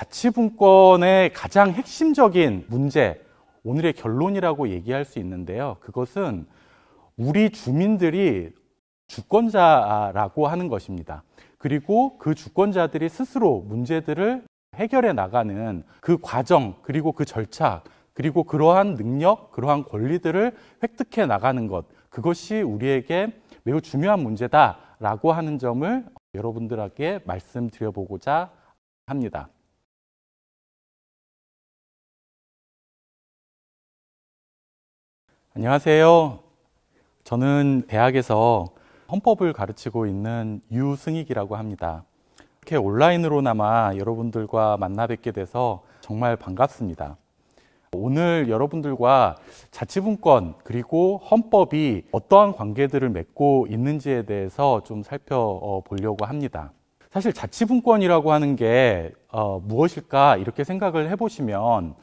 가치분권의 가장 핵심적인 문제, 오늘의 결론이라고 얘기할 수 있는데요. 그것은 우리 주민들이 주권자라고 하는 것입니다. 그리고 그 주권자들이 스스로 문제들을 해결해 나가는 그 과정, 그리고 그 절차, 그리고 그러한 능력, 그러한 권리들을 획득해 나가는 것, 그것이 우리에게 매우 중요한 문제다라고 하는 점을 여러분들에게 말씀드려보고자 합니다. 안녕하세요. 저는 대학에서 헌법을 가르치고 있는 유승익이라고 합니다. 이렇게 온라인으로나마 여러분들과 만나 뵙게 돼서 정말 반갑습니다. 오늘 여러분들과 자치분권 그리고 헌법이 어떠한 관계들을 맺고 있는지에 대해서 좀 살펴보려고 합니다. 사실 자치분권이라고 하는 게 어, 무엇일까 이렇게 생각을 해보시면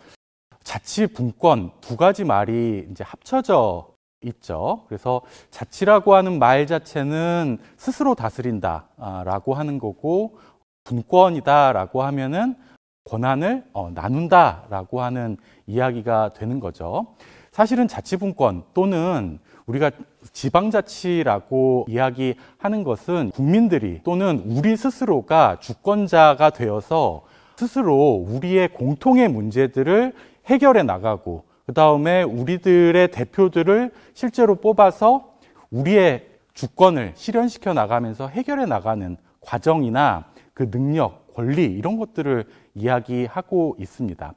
자치 분권 두 가지 말이 이제 합쳐져 있죠. 그래서 자치라고 하는 말 자체는 스스로 다스린다라고 하는 거고 분권이다라고 하면은 권한을 어, 나눈다라고 하는 이야기가 되는 거죠. 사실은 자치분권 또는 우리가 지방자치라고 이야기하는 것은 국민들이 또는 우리 스스로가 주권자가 되어서 스스로 우리의 공통의 문제들을 해결해 나가고 그 다음에 우리들의 대표들을 실제로 뽑아서 우리의 주권을 실현시켜 나가면서 해결해 나가는 과정이나 그 능력, 권리 이런 것들을 이야기하고 있습니다.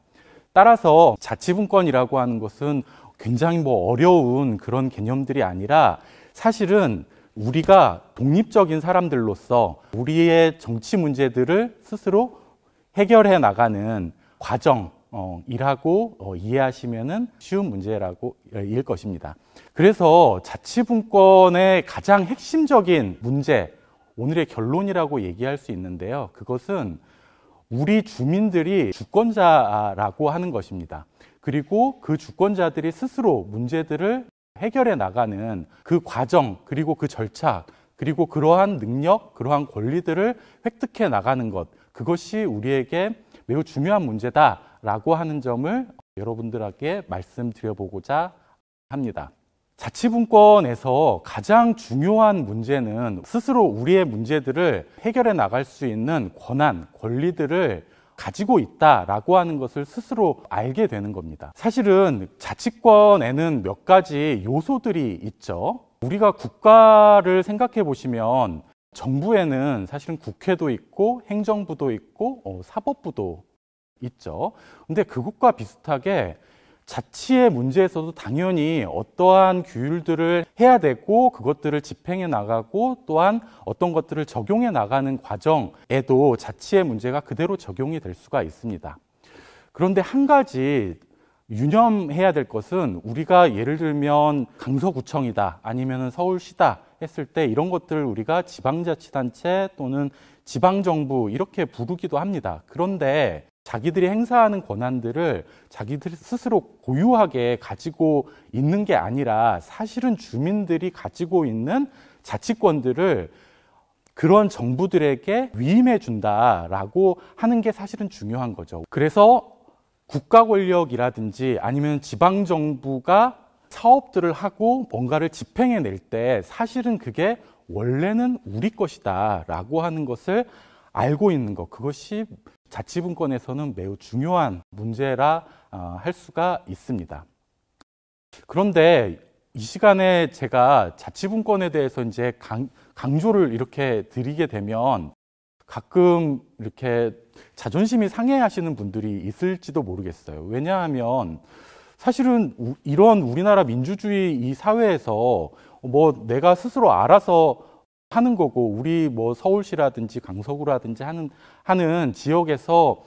따라서 자치분권이라고 하는 것은 굉장히 뭐 어려운 그런 개념들이 아니라 사실은 우리가 독립적인 사람들로서 우리의 정치 문제들을 스스로 해결해 나가는 과정, 어, 일하고 어, 이해하시면은 쉬운 문제라고 어, 일 것입니다. 그래서 자치분권의 가장 핵심적인 문제, 오늘의 결론이라고 얘기할 수 있는데요. 그것은 우리 주민들이 주권자라고 하는 것입니다. 그리고 그 주권자들이 스스로 문제들을 해결해 나가는 그 과정, 그리고 그 절차, 그리고 그러한 능력, 그러한 권리들을 획득해 나가는 것, 그것이 우리에게 매우 중요한 문제다. 라고 하는 점을 여러분들에게 말씀드려보고자 합니다. 자치분권에서 가장 중요한 문제는 스스로 우리의 문제들을 해결해 나갈 수 있는 권한, 권리들을 가지고 있다라고 하는 것을 스스로 알게 되는 겁니다. 사실은 자치권에는 몇 가지 요소들이 있죠. 우리가 국가를 생각해 보시면 정부에는 사실은 국회도 있고 행정부도 있고 어, 사법부도 있죠. 근데 그것과 비슷하게 자치의 문제에서도 당연히 어떠한 규율들을 해야 되고 그것들을 집행해 나가고 또한 어떤 것들을 적용해 나가는 과정에도 자치의 문제가 그대로 적용이 될 수가 있습니다. 그런데 한 가지 유념해야 될 것은 우리가 예를 들면 강서구청이다 아니면 서울시다 했을 때 이런 것들을 우리가 지방자치단체 또는 지방정부 이렇게 부르기도 합니다. 그런데 자기들이 행사하는 권한들을 자기들 스스로 고유하게 가지고 있는 게 아니라 사실은 주민들이 가지고 있는 자치권들을 그런 정부들에게 위임해 준다라고 하는 게 사실은 중요한 거죠. 그래서 국가 권력이라든지 아니면 지방 정부가 사업들을 하고 뭔가를 집행해 낼 때 사실은 그게 원래는 우리 것이다라고 하는 것을 알고 있는 것 그것이 자치분권에서는 매우 중요한 문제라 아, 할 수가 있습니다. 그런데 이 시간에 제가 자치분권에 대해서 이제 강, 강조를 이렇게 드리게 되면 가끔 이렇게 자존심이 상해하시는 분들이 있을지도 모르겠어요. 왜냐하면 사실은 이런 우리나라 민주주의 이 사회에서 뭐 내가 스스로 알아서 하는 거고 우리 뭐 서울시라든지 강서구라든지 하는 하는 지역에서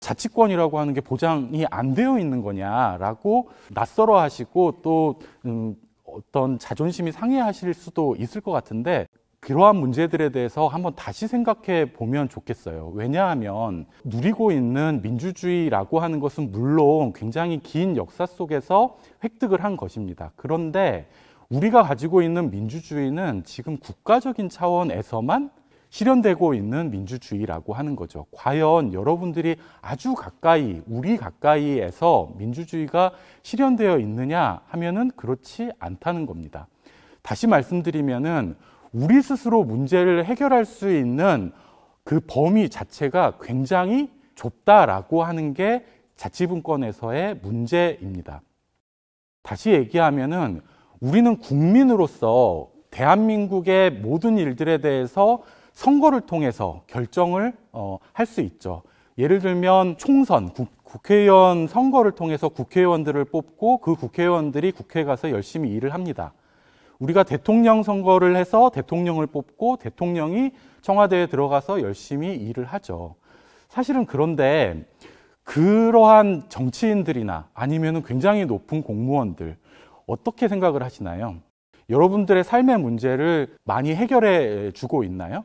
자치권이라고 하는 게 보장이 안 되어 있는 거냐라고 낯설어 하시고 또 음, 어떤 자존심이 상해하실 수도 있을 것 같은데 그러한 문제들에 대해서 한번 다시 생각해 보면 좋겠어요. 왜냐하면 누리고 있는 민주주의라고 하는 것은 물론 굉장히 긴 역사 속에서 획득을 한 것입니다. 그런데 우리가 가지고 있는 민주주의는 지금 국가적인 차원에서만 실현되고 있는 민주주의라고 하는 거죠. 과연 여러분들이 아주 가까이, 우리 가까이에서 민주주의가 실현되어 있느냐 하면은 그렇지 않다는 겁니다. 다시 말씀드리면은 우리 스스로 문제를 해결할 수 있는 그 범위 자체가 굉장히 좁다라고 하는 게 자치분권에서의 문제입니다. 다시 얘기하면은 우리는 국민으로서 대한민국의 모든 일들에 대해서 선거를 통해서 결정을 어, 할수 있죠. 예를 들면 총선, 국, 국회의원 선거를 통해서 국회의원들을 뽑고 그 국회의원들이 국회 에 가서 열심히 일을 합니다. 우리가 대통령 선거를 해서 대통령을 뽑고 대통령이 청와대에 들어가서 열심히 일을 하죠. 사실은 그런데 그러한 정치인들이나 아니면 굉장히 높은 공무원들 어떻게 생각을 하시나요? 여러분들의 삶의 문제를 많이 해결해 주고 있나요?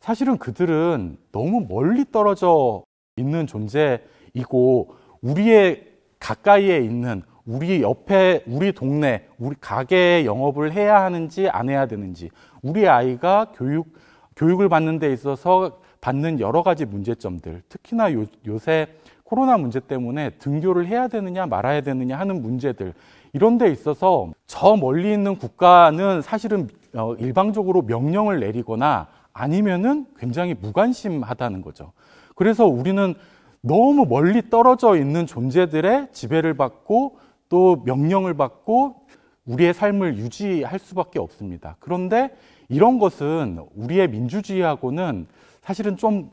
사실은 그들은 너무 멀리 떨어져 있는 존재이고 우리의 가까이에 있는 우리 옆에 우리 동네 우리 가게 에 영업을 해야 하는지 안 해야 되는지 우리 아이가 교육 교육을 받는 데 있어서 받는 여러 가지 문제점들 특히나 요, 요새 코로나 문제 때문에 등교를 해야 되느냐 말아야 되느냐 하는 문제들 이런 데 있어서 저 멀리 있는 국가는 사실은 어, 일방적으로 명령을 내리거나 아니면은 굉장히 무관심하다는 거죠. 그래서 우리는 너무 멀리 떨어져 있는 존재들의 지배를 받고 또 명령을 받고 우리의 삶을 유지할 수밖에 없습니다. 그런데 이런 것은 우리의 민주주의하고는 사실은 좀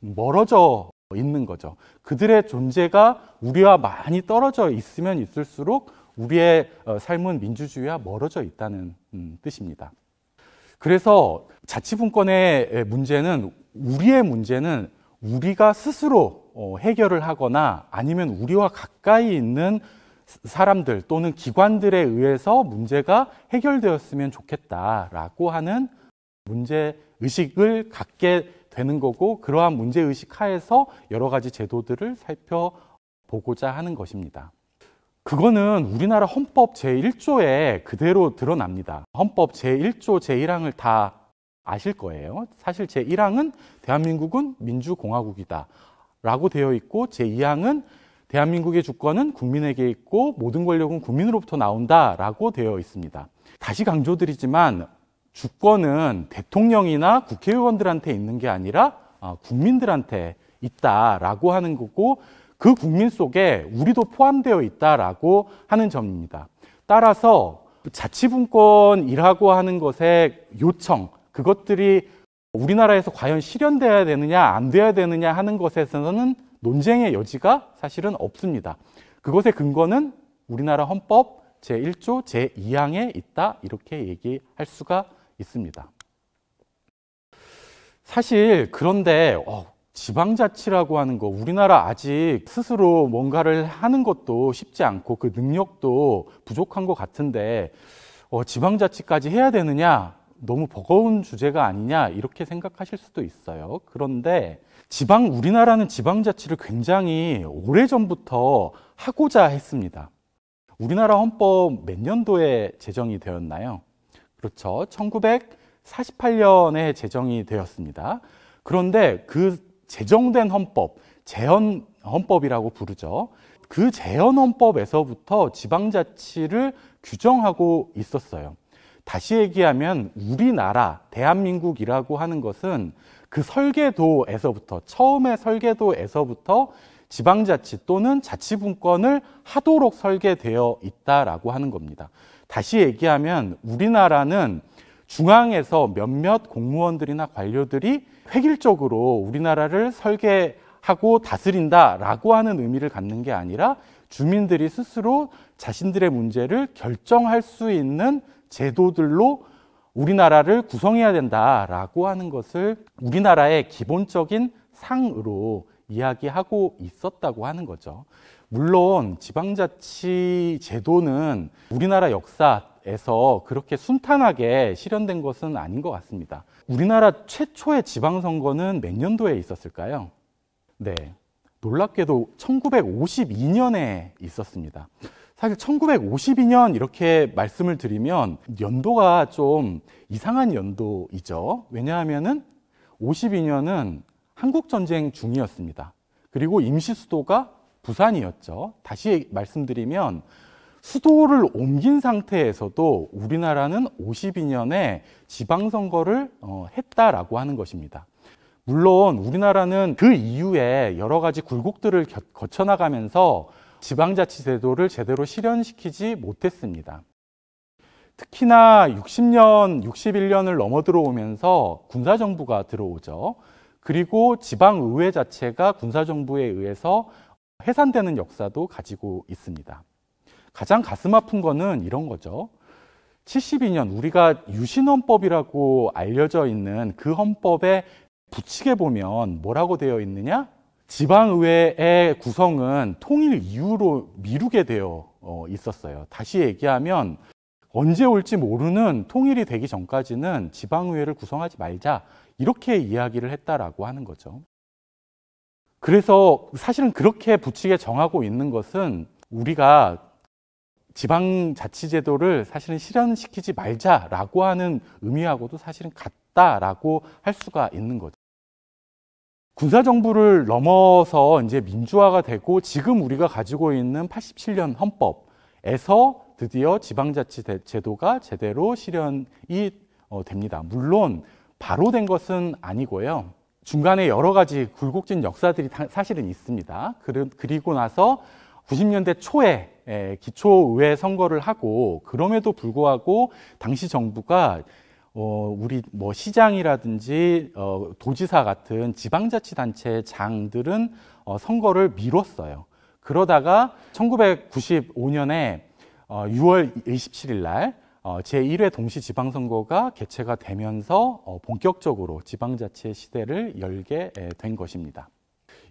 멀어져 있는 거죠. 그들의 존재가 우리와 많이 떨어져 있으면 있을수록 우리의 어, 삶은 민주주의와 멀어져 있다는 음, 뜻입니다. 그래서 자치분권의 문제는 우리의 문제는 우리가 스스로 어, 해결을 하거나 아니면 우리와 가까이 있는 사람들 또는 기관들에 의해서 문제가 해결되었으면 좋겠다라고 하는 문제 의식을 갖게 되는 거고 그러한 문제 의식 하에서 여러 가지 제도들을 살펴보고자 하는 것입니다. 그거는 우리나라 헌법 제1조에 그대로 드러납니다. 헌법 제1조 제1항을 다 아실 거예요. 사실 제1항은 대한민국은 민주공화국이다. 라고 되어 있고 제2항은 대한민국의 주권은 국민에게 있고 모든 권력은 국민으로부터 나온다. 라고 되어 있습니다. 다시 강조드리지만 주권은 대통령이나 국회의원들한테 있는 게 아니라 어, 국민들한테 있다라고 하는 거고 그 국민 속에 우리도 포함되어 있다라고 하는 점입니다. 따라서 자치분권이라고 하는 것의 요청, 그것들이 우리나라에서 과연 실현돼야 되느냐, 안 돼야 되느냐 하는 것에서는 논쟁의 여지가 사실은 없습니다. 그것의 근거는 우리나라 헌법 제1조 제2항에 있다, 이렇게 얘기할 수가 있습니다. 사실 그런데 어, 지방자치라고 하는 거 우리나라 아직 스스로 뭔가를 하는 것도 쉽지 않고 그 능력도 부족한 것 같은데 어, 지방자치까지 해야 되느냐 너무 버거운 주제가 아니냐 이렇게 생각하실 수도 있어요. 그런데 지방 우리나라는 지방자치를 굉장히 오래 전부터 하고자 했습니다. 우리나라 헌법 몇 년도에 제정이 되었나요? 그렇죠. 1948년에 제정이 되었습니다. 그런데 그 제정된 헌법, 제헌 헌법이라고 부르죠. 그 제헌 헌법에서부터 지방자치를 규정하고 있었어요. 다시 얘기하면 우리나라 대한민국이라고 하는 것은 그 설계도에서부터 처음에 설계도에서부터 지방자치 또는 자치분권을 하도록 설계되어 있다라고 하는 겁니다. 다시 얘기하면 우리나라는 중앙에서 몇몇 공무원들이나 관료들이 획일적으로 우리나라를 설계하고 다스린다라고 하는 의미를 갖는 게 아니라 주민들이 스스로 자신들의 문제를 결정할 수 있는 제도들로 우리나라를 구성해야 된다라고 하는 것을 우리나라의 기본적인 상으로 이야기하고 있었다고 하는 거죠. 물론 지방자치 제도는 우리나라 역사 우리나라에서 그렇게 순탄하게 실현된 것은 아닌 것 같습니다. 우리나라 최초의 지방선거는 몇 년도에 있었을까요? 네. 놀랍게도 1952년에 있었습니다. 사실 1952년 이렇게 말씀을 드리면 연도가 좀 이상한 연도이죠. 왜냐하면은 52년은 한국전쟁 중이었습니다. 그리고 임시수도가 부산이었죠. 다시 말씀드리면 수도를 옮긴 상태에서도 우리나라는 52년에 지방선거를 어, 했다라고 하는 것입니다. 물론 우리나라는 그 이후에 여러 가지 굴곡들을 거쳐나가면서 지방자치제도를 제대로 실현시키지 못했습니다. 특히나 60년, 61년을 넘어 들어오면서 군사정부가 들어오죠. 그리고 지방의회 자체가 군사정부에 의해서 해산되는 역사도 가지고 있습니다. 가장 가슴 아픈 거는 이런 거죠. 72년 우리가 유신헌법이라고 알려져 있는 그 헌법에 붙이게 보면 뭐라고 되어 있느냐? 지방의회의 구성은 통일 이후로 미루게 되어 어, 있었어요. 다시 얘기하면 언제 올지 모르는 통일이 되기 전까지는 지방의회를 구성하지 말자 이렇게 이야기를 했다라고 하는 거죠. 그래서 사실은 그렇게 붙이게 정하고 있는 것은 우리가 지방자치제도를 사실은 실현시키지 말자라고 하는 의미하고도 사실은 같다라고 할 수가 있는 거죠. 군사정부를 넘어서 이제 민주화가 되고 지금 우리가 가지고 있는 87년 헌법에서 드디어 지방자치제도가 제대로 실현이 어, 됩니다. 물론 바로 된 것은 아니고요. 중간에 여러 가지 굴곡진 역사들이 사실은 있습니다. 그리고 나서 90년대 초에 예, 기초의회 선거를 하고 그럼에도 불구하고 당시 정부가 어, 우리 뭐 시장이라든지 어, 도지사 같은 지방자치단체 장들은 어, 선거를 미뤘어요. 그러다가 1995년에 어, 6월 27일 날 어, 제1회 동시 지방선거가 개최가 되면서 어, 본격적으로 지방자치의 시대를 열게 된 것입니다.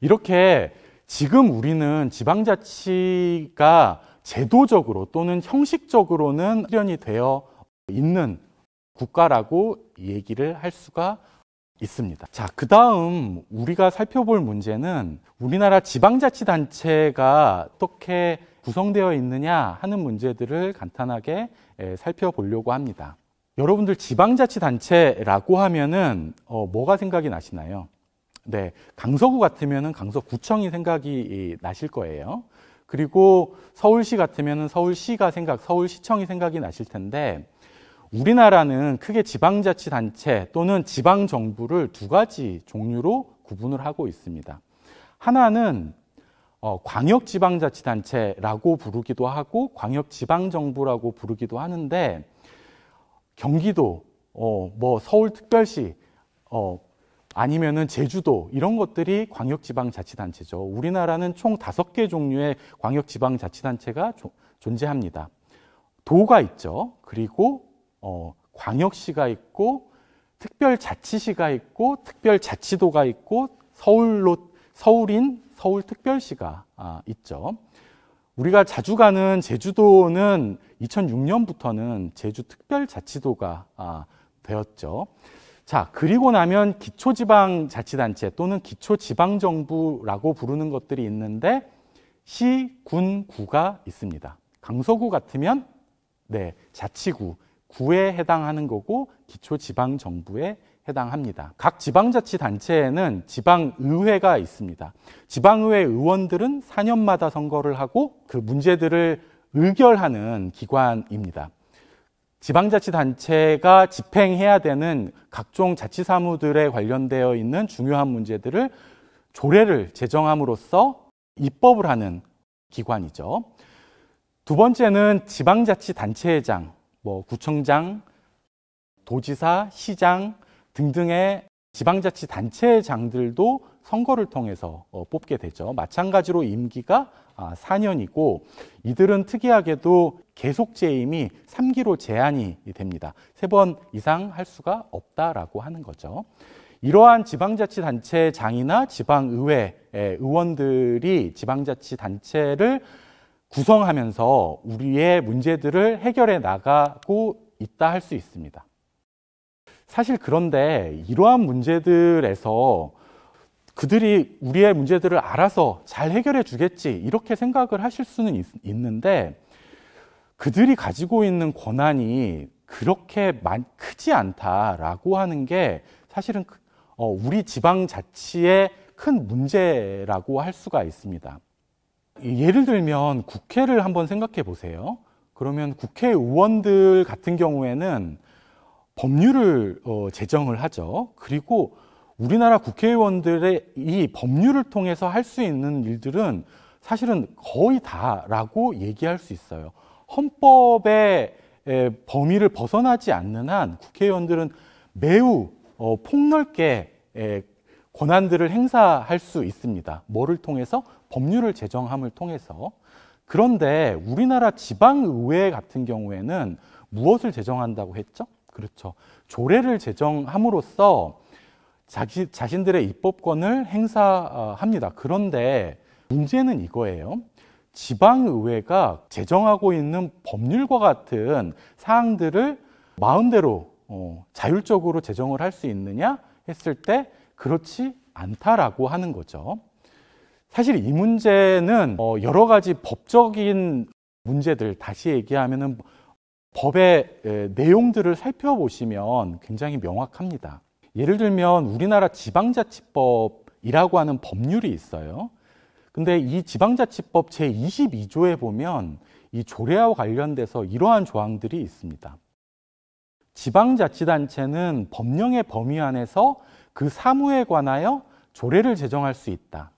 이렇게 지금 우리는 지방자치가 제도적으로 또는 형식적으로는 실현이 되어 있는 국가라고 얘기를 할 수가 있습니다. 자, 그 다음 우리가 살펴볼 문제는 우리나라 지방자치단체가 어떻게 구성되어 있느냐 하는 문제들을 간단하게 살펴보려고 합니다. 여러분들 지방자치단체라고 하면은 어, 뭐가 생각이 나시나요? 네, 강서구 같으면은 강서구청이 생각이 나실 거예요. 그리고 서울시 같으면은 서울시가 생각, 서울시청이 생각이 나실 텐데 우리나라는 크게 지방자치단체 또는 지방정부를 두 가지 종류로 구분을 하고 있습니다. 하나는 어, 광역지방자치단체라고 부르기도 하고 광역지방정부라고 부르기도 하는데 경기도, 어, 뭐 서울특별시, 어, 아니면은 제주도 이런 것들이 광역지방자치단체죠. 우리나라는 총 다섯 개 종류의 광역지방자치단체가 조, 존재합니다. 도가 있죠. 그리고 어, 광역시가 있고 특별자치시가 있고 특별자치도가 있고 서울로 서울인 서울특별시가 아, 있죠. 우리가 자주 가는 제주도는 2006년부터는 제주특별자치도가 아, 되었죠. 자, 그리고 나면 기초지방자치단체 또는 기초지방정부라고 부르는 것들이 있는데 시, 군, 구가 있습니다. 강서구 같으면 네, 자치구, 구에 해당하는 거고 기초지방정부에 해당합니다. 각 지방자치단체에는 지방의회가 있습니다. 지방의회 의원들은 4년마다 선거를 하고 그 문제들을 의결하는 기관입니다. 지방자치단체가 집행해야 되는 각종 자치사무들에 관련되어 있는 중요한 문제들을 조례를 제정함으로써 입법을 하는 기관이죠. 두 번째는 지방자치단체장, 뭐 구청장, 도지사, 시장 등등의 지방자치단체장들도 선거를 통해서 어, 뽑게 되죠. 마찬가지로 임기가 4년이고 아, 이들은 특이하게도 계속 재임이 3기로 제한이 됩니다. 3번 이상 할 수가 없다라고 하는 거죠. 이러한 지방자치단체장이나 지방의회 예, 의원들이 지방자치단체를 구성하면서 우리의 문제들을 해결해 나가고 있다 할 수 있습니다. 사실 그런데 이러한 문제들에서 그들이 우리의 문제들을 알아서 잘 해결해 주겠지 이렇게 생각을 하실 수는 있, 는데 그들이 가지고 있는 권한이 그렇게 많, 크지 않다라고 하는 게 사실은 어, 우리 지방자치의 큰 문제라고 할 수가 있습니다. 예를 들면 국회를 한번 생각해 보세요. 그러면 국회의원들 같은 경우에는 법률을 어, 제정을 하죠. 그리고 우리나라 국회의원들의 이 법률을 통해서 할 수 있는 일들은 사실은 거의 다라고 얘기할 수 있어요. 헌법의 범위를 벗어나지 않는 한 국회의원들은 매우 어, 폭넓게 권한들을 행사할 수 있습니다. 뭐를 통해서? 법률을 제정함을 통해서. 그런데 우리나라 지방의회 같은 경우에는 무엇을 제정한다고 했죠? 그렇죠. 조례를 제정함으로써 자기, 자신들의 입법권을 행사합니다. 그런데 문제는 이거예요. 지방의회가 제정하고 있는 법률과 같은 사항들을 마음대로 어, 자율적으로 제정을 할 수 있느냐 했을 때 그렇지 않다라고 하는 거죠. 사실 이 문제는 어, 여러 가지 법적인 문제들 다시 얘기하면 법의 에, 내용들을 살펴보시면 굉장히 명확합니다. 예를 들면 우리나라 지방자치법이라고 하는 법률이 있어요. 근데 이 지방자치법 제22조에 보면 이 조례와 관련돼서 이러한 조항들이 있습니다. 지방자치단체는 법령의 범위 안에서 그 사무에 관하여 조례를 제정할 수 있다.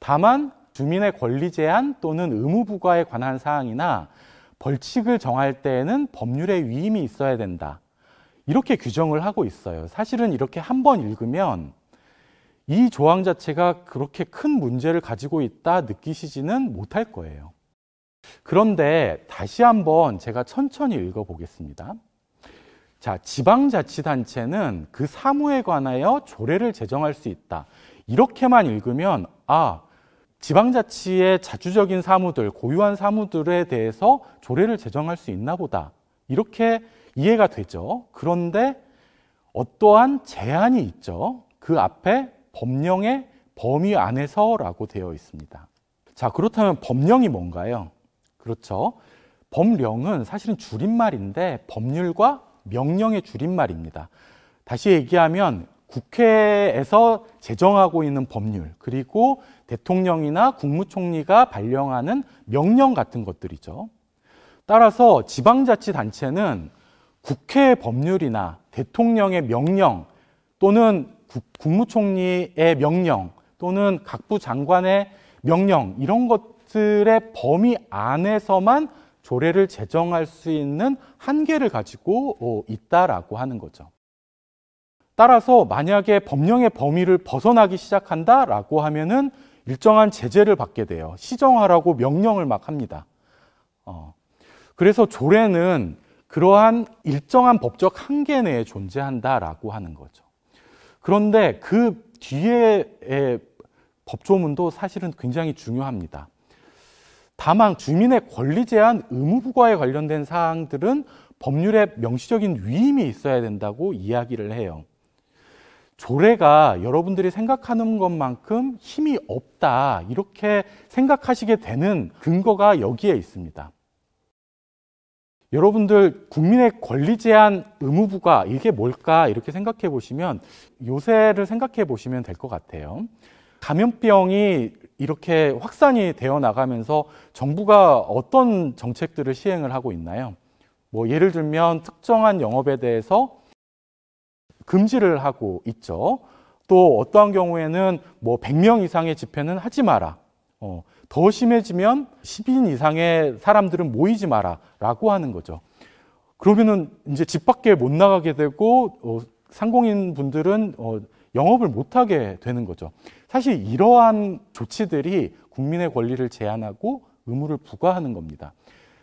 다만 주민의 권리 제한 또는 의무 부과에 관한 사항이나 벌칙을 정할 때에는 법률의 위임이 있어야 된다. 이렇게 규정을 하고 있어요. 사실은 이렇게 한 번 읽으면 이 조항 자체가 그렇게 큰 문제를 가지고 있다 느끼시지는 못할 거예요. 그런데 다시 한번 제가 천천히 읽어보겠습니다. 자, 지방자치단체는 그 사무에 관하여 조례를 제정할 수 있다. 이렇게만 읽으면, 아, 지방자치의 자주적인 사무들, 고유한 사무들에 대해서 조례를 제정할 수 있나 보다. 이렇게 이해가 되죠. 그런데 어떠한 제한이 있죠. 그 앞에 법령의 범위 안에서라고 되어 있습니다. 자, 그렇다면 법령이 뭔가요? 그렇죠. 법령은 사실은 줄임말인데 법률과 명령의 줄임말입니다. 다시 얘기하면 국회에서 제정하고 있는 법률, 그리고 대통령이나 국무총리가 발령하는 명령 같은 것들이죠. 따라서 지방자치단체는 국회 법률이나 대통령의 명령 또는 국무총리의 명령 또는 각부 장관의 명령 이런 것들의 범위 안에서만 조례를 제정할 수 있는 한계를 가지고 어, 있다라고 하는 거죠. 따라서 만약에 법령의 범위를 벗어나기 시작한다라고 하면은 일정한 제재를 받게 돼요. 시정하라고 명령을 막 합니다. 어. 그래서 조례는 그러한 일정한 법적 한계 내에 존재한다라고 하는 거죠. 그런데 그 뒤에 법조문도 사실은 굉장히 중요합니다. 다만 주민의 권리 제한 의무 부과에 관련된 사항들은 법률에 명시적인 위임이 있어야 된다고 이야기를 해요. 조례가 여러분들이 생각하는 것만큼 힘이 없다 이렇게 생각하시게 되는 근거가 여기에 있습니다. 여러분들 국민의 권리 제한 의무 부가 이게 뭘까 이렇게 생각해 보시면 요새를 생각해 보시면 될 것 같아요. 감염병이 이렇게 확산이 되어 나가면서 정부가 어떤 정책들을 시행을 하고 있나요? 뭐 예를 들면 특정한 영업에 대해서 금지를 하고 있죠. 또 어떠한 경우에는 뭐 100명 이상의 집회는 하지 마라. 어, 더 심해지면 10인 이상의 사람들은 모이지 마라 라고 하는 거죠. 그러면은 이제 집 밖에 못 나가게 되고 어, 상공인 분들은 어, 영업을 못하게 되는 거죠. 사실 이러한 조치들이 국민의 권리를 제한하고 의무를 부과하는 겁니다.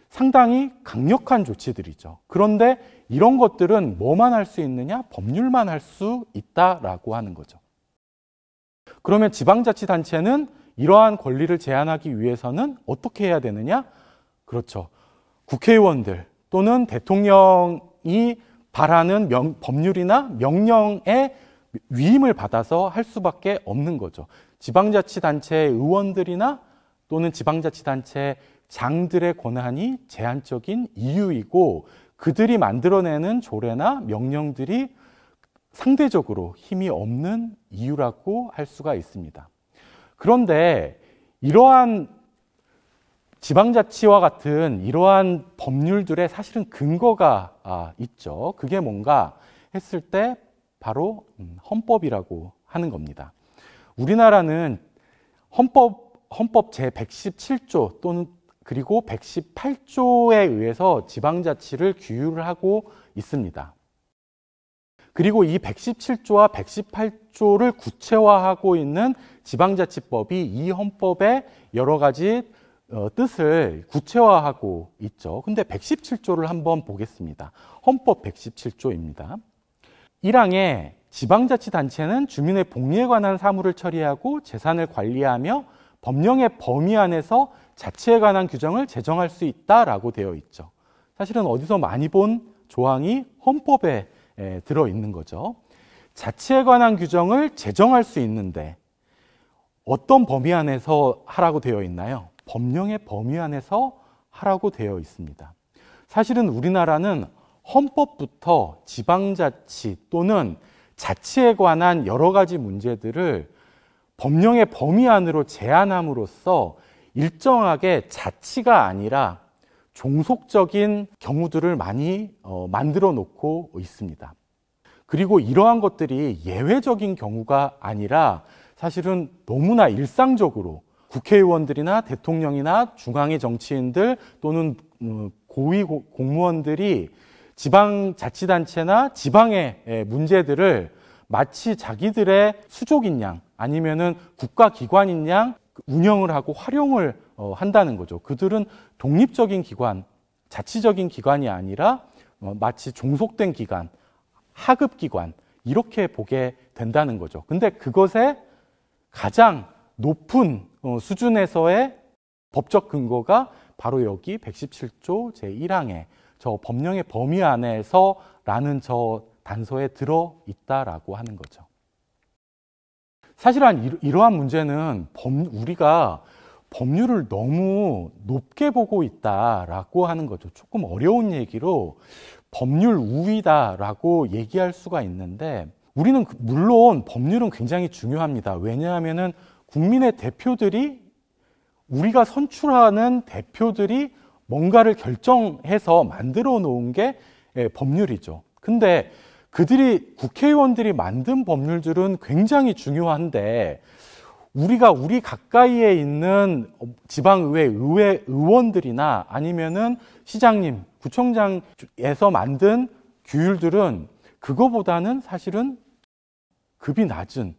상당히 강력한 조치들이죠. 그런데 이런 것들은 뭐만 할 수 있느냐? 법률만 할 수 있다라고 하는 거죠. 그러면 지방자치단체는 이러한 권리를 제한하기 위해서는 어떻게 해야 되느냐? 그렇죠. 국회의원들 또는 대통령이 바라는 명, 법률이나 명령에 위임을 받아서 할 수밖에 없는 거죠. 지방자치단체 의원들이나 또는 지방자치단체 장들의 권한이 제한적인 이유이고 그들이 만들어내는 조례나 명령들이 상대적으로 힘이 없는 이유라고 할 수가 있습니다. 그런데 이러한 지방자치와 같은 이러한 법률들의 사실은 근거가 아, 있죠. 그게 뭔가 했을 때 바로 음, 헌법이라고 하는 겁니다. 우리나라는 헌법, 헌법 제117조 또는 그리고 118조에 의해서 지방자치를 규율하고 있습니다. 그리고 이 117조와 118조를 구체화하고 있는 지방자치법이 이 헌법의 여러 가지 어, 뜻을 구체화하고 있죠. 근데 117조를 한번 보겠습니다. 헌법 117조입니다. 1항에 지방자치단체는 주민의 복리에 관한 사무를 처리하고 재산을 관리하며 법령의 범위 안에서 자치에 관한 규정을 제정할 수 있다라고 되어 있죠. 사실은 어디서 많이 본 조항이 헌법에 예, 들어 있는 거죠. 자치에 관한 규정을 제정할 수 있는데 어떤 범위 안에서 하라고 되어 있나요? 법령의 범위 안에서 하라고 되어 있습니다. 사실은 우리나라는 헌법부터 지방자치 또는 자치에 관한 여러 가지 문제들을 법령의 범위 안으로 제한함으로써 일정하게 자치가 아니라 종속적인 경우들을 많이 어, 만들어 놓고 있습니다. 그리고 이러한 것들이 예외적인 경우가 아니라 사실은 너무나 일상적으로 국회의원들이나 대통령이나 중앙의 정치인들 또는 어, 고위 공무원들이 지방자치단체나 지방의 문제들을 마치 자기들의 수족인 양 아니면은 국가기관인 양그 운영을 하고 활용을 어, 한다는 거죠. 그들은 독립적인 기관, 자치적인 기관이 아니라 어, 마치 종속된 기관, 하급 기관 이렇게 보게 된다는 거죠. 근데 그것에 가장 높은 어, 수준에서의 법적 근거가 바로 여기 117조 제1항에 저 법령의 범위 안에서라는 저 단서에 들어 있다라고 하는 거죠. 사실은 이러한 문제는 범, 우리가 법률을 너무 높게 보고 있다라고 하는 거죠. 조금 어려운 얘기로 법률 우위다라고 얘기할 수가 있는데 우리는 그, 물론 법률은 굉장히 중요합니다. 왜냐하면은 국민의 대표들이 우리가 선출하는 대표들이 뭔가를 결정해서 만들어 놓은 게 예, 법률이죠. 근데 그들이 국회의원들이 만든 법률들은 굉장히 중요한데 우리가 우리 가까이에 있는 지방의회 의회 의원들이나 아니면은 시장님, 구청장에서 만든 규율들은 그거보다는 사실은 급이 낮은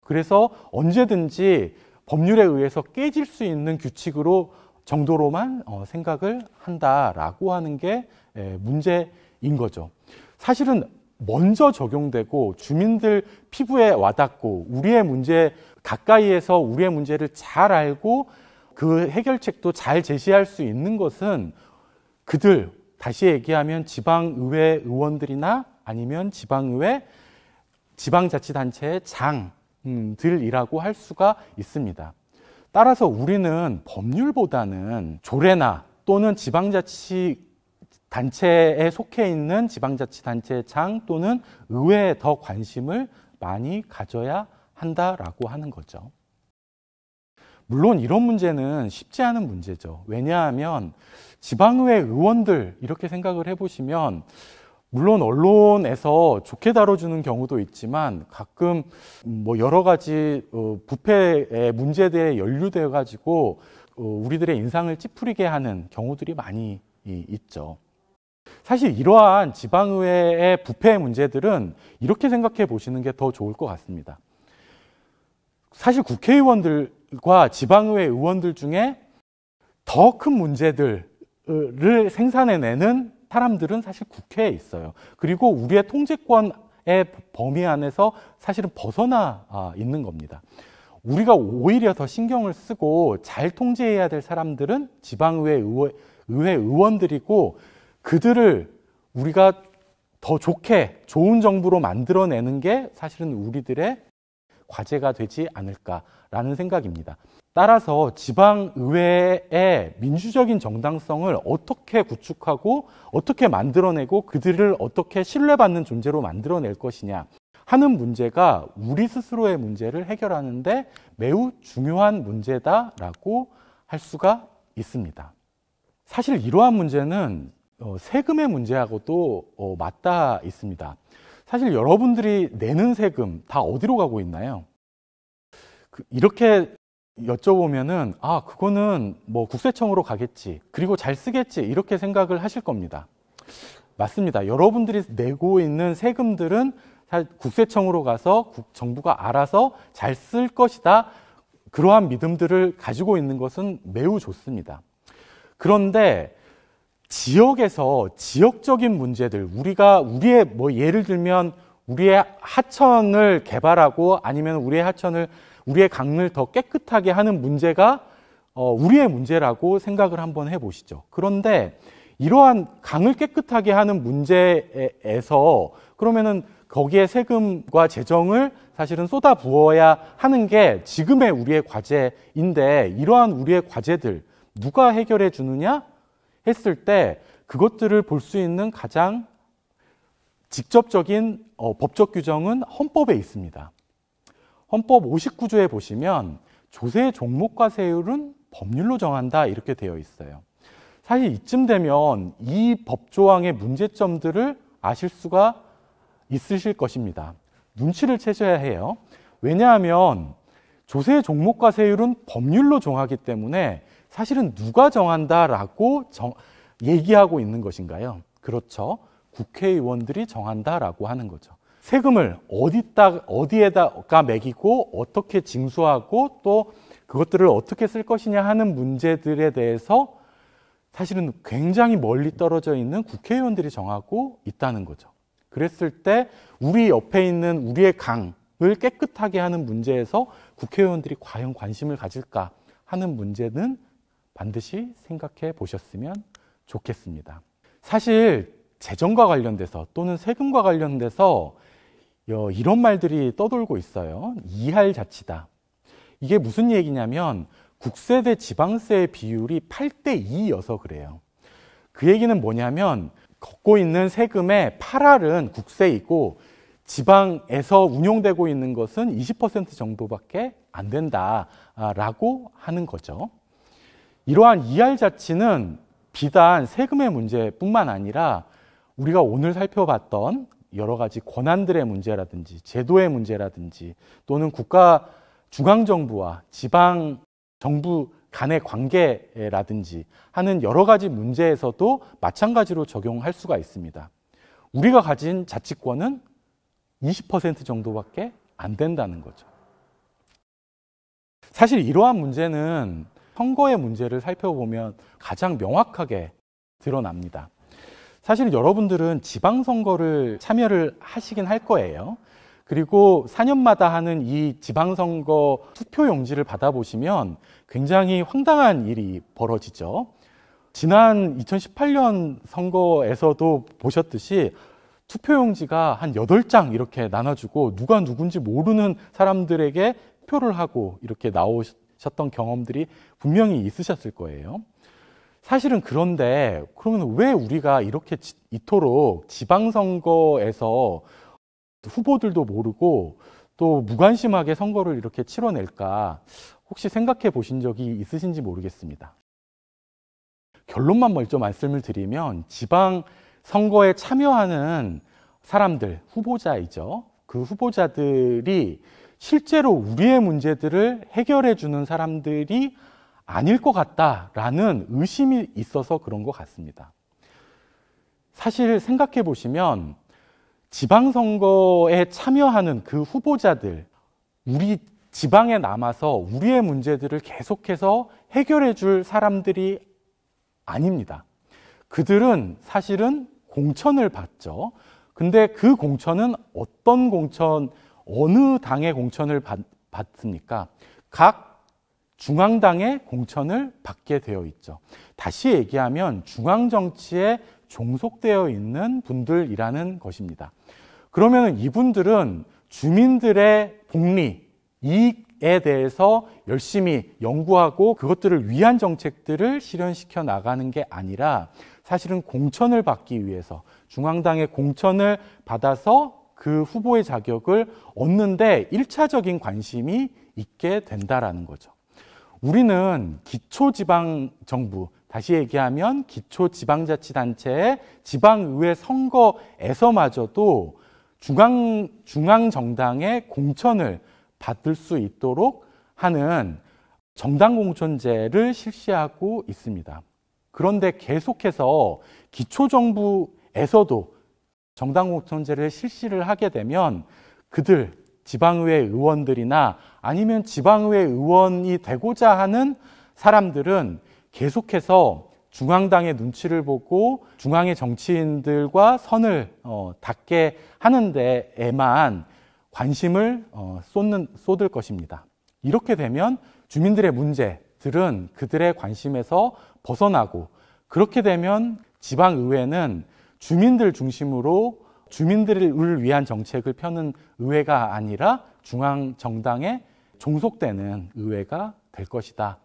그래서 언제든지 법률에 의해서 깨질 수 있는 규칙으로 정도로만 어, 생각을 한다라고 하는 게 문제인 거죠. 사실은 먼저 적용되고 주민들 피부에 와닿고 우리의 문제 가까이에서 우리의 문제를 잘 알고 그 해결책도 잘 제시할 수 있는 것은 그들 다시 얘기하면 지방의회 의원들이나 아니면 지방의회 지방자치단체의 장들이라고 할 수가 있습니다. 따라서 우리는 법률보다는 조례나 또는 지방자치 단체에 속해 있는 지방자치단체의 장 또는 의회에 더 관심을 많이 가져야 한다라고 하는 거죠. 물론 이런 문제는 쉽지 않은 문제죠. 왜냐하면 지방의회 의원들 이렇게 생각을 해보시면 물론 언론에서 좋게 다뤄주는 경우도 있지만 가끔 뭐 여러 가지 어, 부패의 문제들에 연루돼 가지고 어, 우리들의 인상을 찌푸리게 하는 경우들이 많이 있죠. 사실 이러한 지방의회의 부패 문제들은 이렇게 생각해 보시는 게 더 좋을 것 같습니다. 사실 국회의원들과 지방의회 의원들 중에 더 큰 문제들을 생산해내는 사람들은 사실 국회에 있어요. 그리고 우리의 통제권의 범위 안에서 사실은 벗어나 아, 있는 겁니다. 우리가 오히려 더 신경을 쓰고 잘 통제해야 될 사람들은 지방의회 의회 의원들이고 그들을 우리가 더 좋게 좋은 정부로 만들어내는 게 사실은 우리들의 과제가 되지 않을까라는 생각입니다. 따라서 지방의회의 민주적인 정당성을 어떻게 구축하고 어떻게 만들어내고 그들을 어떻게 신뢰받는 존재로 만들어낼 것이냐 하는 문제가 우리 스스로의 문제를 해결하는데 매우 중요한 문제다라고 할 수가 있습니다. 사실 이러한 문제는 어, 세금의 문제하고도 어, 맞닿아 있습니다. 사실 여러분들이 내는 세금 다 어디로 가고 있나요? 그, 이렇게 여쭤보면은 아 그거는 뭐 국세청으로 가겠지 그리고 잘 쓰겠지 이렇게 생각을 하실 겁니다. 맞습니다. 여러분들이 내고 있는 세금들은 국세청으로 가서 정부가 알아서 잘 쓸 것이다. 그러한 믿음들을 가지고 있는 것은 매우 좋습니다. 그런데 지역에서 지역적인 문제들 우리가 우리의 뭐 예를 들면 우리의 하천을 개발하고 아니면 우리의 하천을 우리의 강을 더 깨끗하게 하는 문제가 어, 우리의 문제라고 생각을 한번 해보시죠. 그런데 이러한 강을 깨끗하게 하는 문제에서 그러면은 거기에 세금과 재정을 사실은 쏟아 부어야 하는 게 지금의 우리의 과제인데 이러한 우리의 과제들 누가 해결해 주느냐? 했을 때 그것들을 볼 수 있는 가장 직접적인 어, 법적 규정은 헌법에 있습니다. 헌법 59조에 보시면 조세 종목과 세율은 법률로 정한다 이렇게 되어 있어요. 사실 이쯤 되면 이 법조항의 문제점들을 아실 수가 있으실 것입니다. 눈치를 채셔야 해요. 왜냐하면 조세 종목과 세율은 법률로 정하기 때문에 사실은 누가 정한다라고 정, 얘기하고 있는 것인가요? 그렇죠. 국회의원들이 정한다라고 하는 거죠. 세금을 어디다, 어디에다가 매기고 어떻게 징수하고 또 그것들을 어떻게 쓸 것이냐 하는 문제들에 대해서 사실은 굉장히 멀리 떨어져 있는 국회의원들이 정하고 있다는 거죠. 그랬을 때 우리 옆에 있는 우리의 강을 깨끗하게 하는 문제에서 국회의원들이 과연 관심을 가질까 하는 문제는 반드시 생각해 보셨으면 좋겠습니다. 사실 재정과 관련돼서 또는 세금과 관련돼서 어, 이런 말들이 떠돌고 있어요. 이할 자치다. 이게 무슨 얘기냐면 국세 대 지방세의 비율이 8대 2여서 그래요. 그 얘기는 뭐냐면 걷고 있는 세금의 8할은 국세이고 지방에서 운용되고 있는 것은 20% 정도밖에 안 된다라고 하는 거죠. 이러한 이할 자치는 비단 세금의 문제뿐만 아니라 우리가 오늘 살펴봤던 여러 가지 권한들의 문제라든지 제도의 문제라든지 또는 국가 중앙정부와 지방 정부 간의 관계라든지 하는 여러 가지 문제에서도 마찬가지로 적용할 수가 있습니다. 우리가 가진 자치권은 20% 정도밖에 안 된다는 거죠. 사실 이러한 문제는 선거의 문제를 살펴보면 가장 명확하게 드러납니다. 사실 여러분들은 지방선거를 참여를 하시긴 할 거예요. 그리고 4년마다 하는 이 지방선거 투표용지를 받아보시면 굉장히 황당한 일이 벌어지죠. 지난 2018년 선거에서도 보셨듯이 투표용지가 한 8장 이렇게 나눠주고 누가 누군지 모르는 사람들에게 투표를 하고 이렇게 나오셨 셨던 경험들이 분명히 있으셨을 거예요. 사실은 그런데 그러면 왜 우리가 이렇게 이토록 지방선거에서 후보들도 모르고 또 무관심하게 선거를 이렇게 치러낼까 혹시 생각해 보신 적이 있으신지 모르겠습니다. 결론만 먼저 말씀을 드리면 지방 선거에 참여하는 사람들, 후보자이죠. 그 후보자들이 실제로 우리의 문제들을 해결해 주는 사람들이 아닐 것 같다라는 의심이 있어서 그런 것 같습니다. 사실 생각해 보시면 지방선거에 참여하는 그 후보자들, 우리 지방에 남아서 우리의 문제들을 계속해서 해결해 줄 사람들이 아닙니다. 그들은 사실은 공천을 받죠. 근데 그 공천은 어떤 공천 어느 당의 공천을 받, 받습니까? 각 중앙당의 공천을 받게 되어 있죠. 다시 얘기하면 중앙 정치에 종속되어 있는 분들이라는 것입니다. 그러면 이분들은 주민들의 복리, 이익에 대해서 열심히 연구하고 그것들을 위한 정책들을 실현시켜 나가는 게 아니라 사실은 공천을 받기 위해서 중앙당의 공천을 받아서 그 후보의 자격을 얻는데 1차적인 관심이 있게 된다라는 거죠. 우리는 기초지방정부, 다시 얘기하면 기초지방자치단체의 지방의회 선거에서마저도 중앙, 중앙정당의 공천을 받을 수 있도록 하는 정당공천제를 실시하고 있습니다. 그런데 계속해서 기초정부에서도 정당 공천제를 실시를 하게 되면 그들 지방의회 의원들이나 아니면 지방의회 의원이 되고자 하는 사람들은 계속해서 중앙당의 눈치를 보고 중앙의 정치인들과 선을 어, 닿게 하는 데에만 관심을 어, 쏟는, 쏟을 것입니다. 이렇게 되면 주민들의 문제들은 그들의 관심에서 벗어나고 그렇게 되면 지방의회는 주민들 중심으로 주민들을 위한 정책을 펴는 의회가 아니라 중앙 정당에 종속되는 의회가 될 것이다.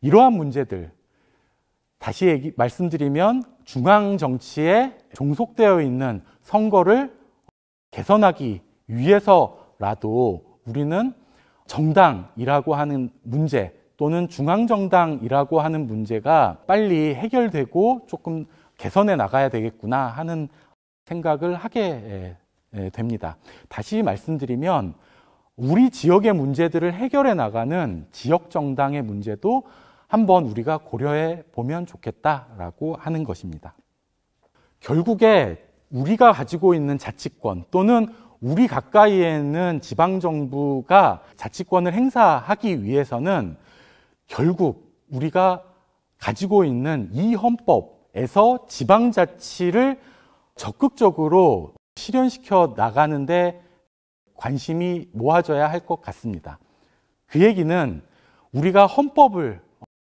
이러한 문제들 다시 얘기, 말씀드리면 중앙 정치에 종속되어 있는 선거를 개선하기 위해서라도 우리는 정당이라고 하는 문제 또는 중앙 정당이라고 하는 문제가 빨리 해결되고 조금 개선해 나가야 되겠구나 하는 생각을 하게 됩니다. 다시 말씀드리면 우리 지역의 문제들을 해결해 나가는 지역 정당의 문제도 한번 우리가 고려해 보면 좋겠다라고 하는 것입니다. 결국에 우리가 가지고 있는 자치권 또는 우리 가까이에 있는 지방정부가 자치권을 행사하기 위해서는 결국 우리가 가지고 있는 이 헌법 에서 지방자치를 적극적으로 실현시켜 나가는데 관심이 모아져야 할 것 같습니다. 그 얘기는 우리가 헌법을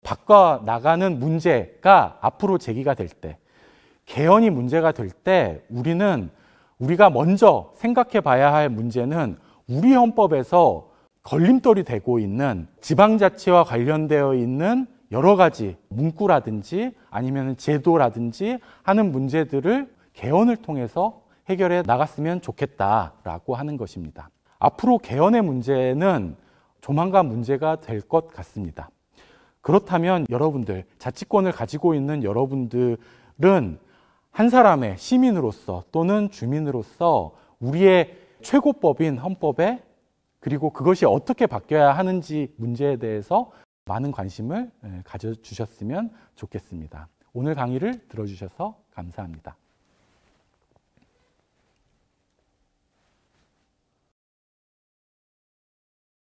바꿔 나가는 문제가 앞으로 제기가 될 때, 개헌이 문제가 될 때 우리는 우리가 먼저 생각해 봐야 할 문제는 우리 헌법에서 걸림돌이 되고 있는 지방자치와 관련되어 있는 여러 가지 문구라든지 아니면 제도라든지 하는 문제들을 개헌을 통해서 해결해 나갔으면 좋겠다라고 하는 것입니다. 앞으로 개헌의 문제는 조만간 문제가 될 것 같습니다. 그렇다면 여러분들, 자치권을 가지고 있는 여러분들은 한 사람의 시민으로서 또는 주민으로서 우리의 최고법인 헌법에 그리고 그것이 어떻게 바뀌어야 하는지 문제에 대해서 많은 관심을 예, 가져주셨으면 좋겠습니다. 오늘 강의를 들어주셔서 감사합니다.